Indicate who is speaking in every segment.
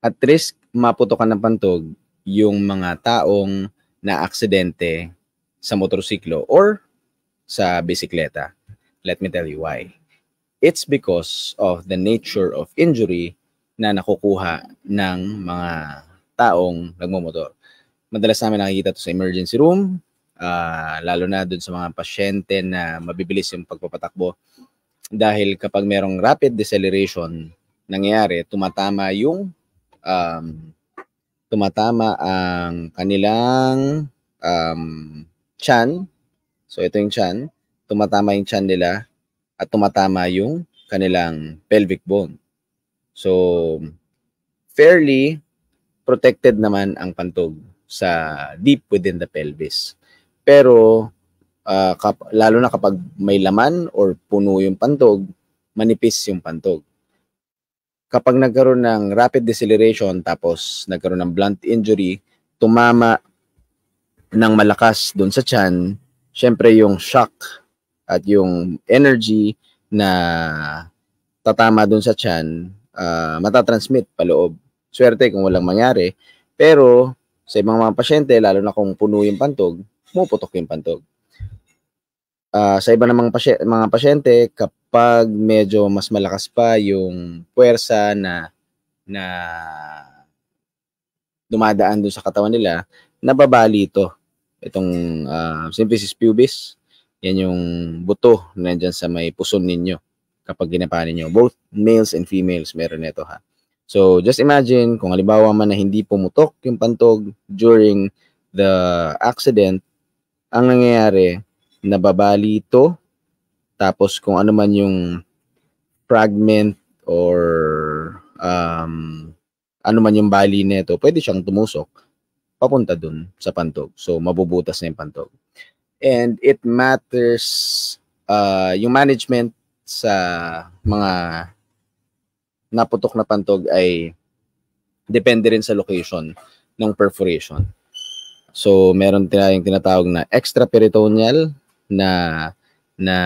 Speaker 1: at risk maputokan ng pantog yung mga taong na aksidente sa motorsiklo or sa bisikleta. Let me tell you why. It's because of the nature of injury na nakukuha ng mga taong nagmumotor. Madalas namin nakikita to sa emergency room, uh, lalo na dun sa mga pasyente na mabibilis yung pagpapatakbo. Dahil kapag merong rapid deceleration nangyayari, tumatama yung um, tumatama ang kanilang um, chan. So ito yung chan. Tumatama yung chan nila at tumatama yung kanilang pelvic bone. So fairly protected naman ang pantog sa deep within the pelvis. Pero uh, kap- lalo na kapag may laman or puno yung pantog, manipis yung pantog kapag nagkaroon ng rapid deceleration tapos nagkaroon ng blunt injury, tumama ng malakas doon sa tiyan, syempre yung shock at yung energy na tatama doon sa tiyan, uh, matatransmit paloob. Swerte kung walang mangyari. Pero sa ibang mga pasyente, lalo na kung puno yung pantog, pumuputok yung pantog. Uh, sa iba namang pasy- mga pasyente, kap- pag medyo mas malakas pa yung puwersa na na dumadaan doon sa katawan nila, nababali ito. Itong uh, ah, symphysis pubis, yan yung buto na nandyan sa may puson ninyo kapag ginapanin nyo. Both males and females meron nito ha. So just imagine kung halimbawa man na hindi pumutok yung pantog during the accident, ang nangyayari, nababali ito tapos kung ano man yung fragment or um, ano man yung bali nito, pwede siyang tumusok papunta dun sa pantog. So mabubutas na yung pantog. And it matters uh, yung management sa mga naputok na pantog ay depende rin sa location ng perforation. So, meron tayong tinatawag na extraperitoneal na na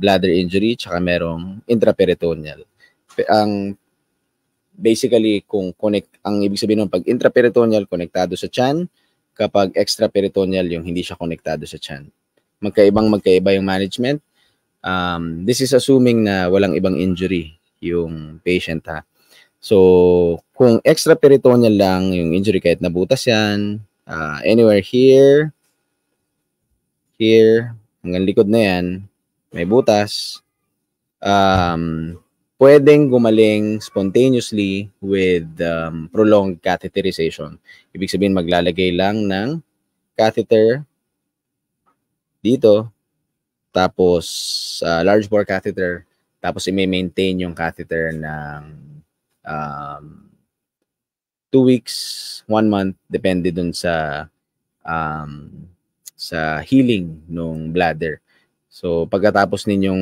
Speaker 1: bladder injury tsaka merong intraperitoneal. Ang basically kung connect ang ibig sabihin ng pag intraperitoneal konektado sa chan, kapag extraperitoneal yung hindi siya konektado sa chan. Magkaibang magkaiba yung management. Um, this is assuming na walang ibang injury yung patient ha. So, kung extraperitoneal lang yung injury kahit nabutas yan, uh, anywhere here, here, hanggang likod na yan, may butas, um, pwedeng gumaling spontaneously with um, prolonged catheterization. Ibig sabihin, maglalagay lang ng catheter dito, tapos uh, large bore catheter, tapos i-maintain yung catheter ng um, two weeks, one month, depende dun sa um, sa healing nung bladder. So pagkatapos ninyong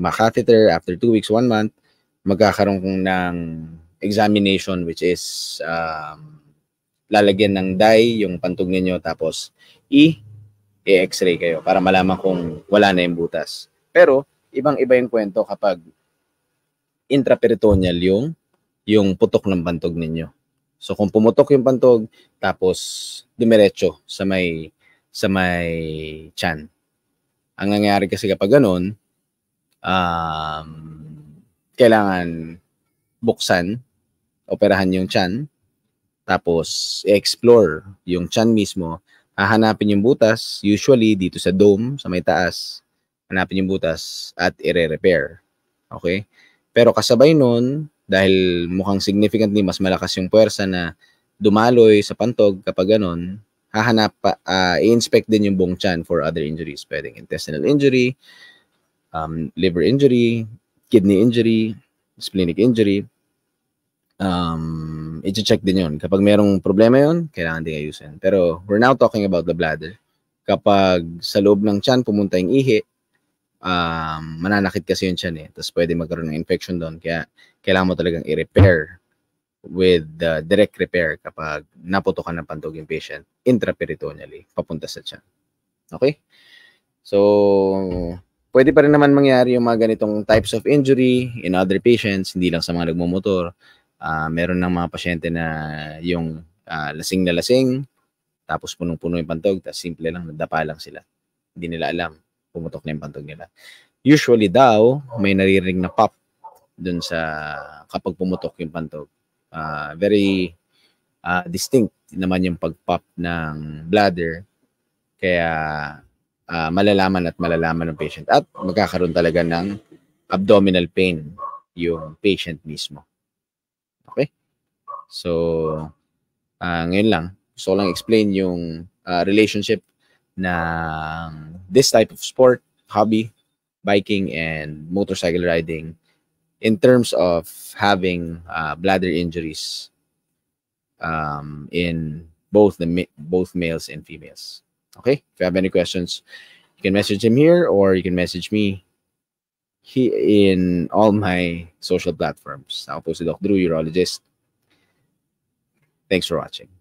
Speaker 1: makatheter after 2 weeks, 1 month, magkakaroon ng examination which is um, lalagyan ng dye yung pantog ninyo tapos i i-x-ray kayo para malaman kung wala na yung butas. Pero ibang-iba yung kwento kapag intraperitoneal yung yung putok ng pantog ninyo. So kung pumutok yung pantog tapos dumiretso sa may sa may chan. Ang nangyayari kasi kapag ganun, um, kailangan buksan, operahan yung chan, tapos i explore yung chan mismo, hahanapin yung butas, usually dito sa dome, sa may taas, hanapin yung butas at i repair Okay? Pero kasabay nun, dahil mukhang significantly mas malakas yung puwersa na dumaloy sa pantog kapag ganun, hahanap, uh, i-inspect din yung buong chan for other injuries. Pwedeng intestinal injury, um, liver injury, kidney injury, splenic injury. Um, i-check din yon Kapag merong problema yon kailangan din ayusin. Pero we're now talking about the bladder. Kapag sa loob ng chan pumunta yung ihi, um, mananakit kasi yung chan eh. Tapos pwede magkaroon ng infection doon. Kaya kailangan mo talagang i-repair with uh, direct repair kapag naputukan ng pantog yung patient intraperitoneally papunta sa tiyan. Okay? So, pwede pa rin naman mangyari yung mga ganitong types of injury in other patients, hindi lang sa mga nagmumotor. Uh, meron ng mga pasyente na yung uh, lasing na lasing, tapos punong-puno yung pantog, tapos simple lang, nadapa lang sila. Hindi nila alam, pumutok na yung pantog nila. Usually daw, may naririnig na pop dun sa kapag pumutok yung pantog uh, very uh, distinct naman yung pag-pop ng bladder. Kaya uh, malalaman at malalaman ng patient at magkakaroon talaga ng abdominal pain yung patient mismo. Okay? So, uh, ngayon lang, gusto lang explain yung uh, relationship ng this type of sport, hobby, biking, and motorcycle riding in terms of having uh, bladder injuries um, in both the both males and females. Okay, if you have any questions, you can message him here or you can message me he in all my social platforms. Ako po si Doc Drew, urologist. Thanks for watching.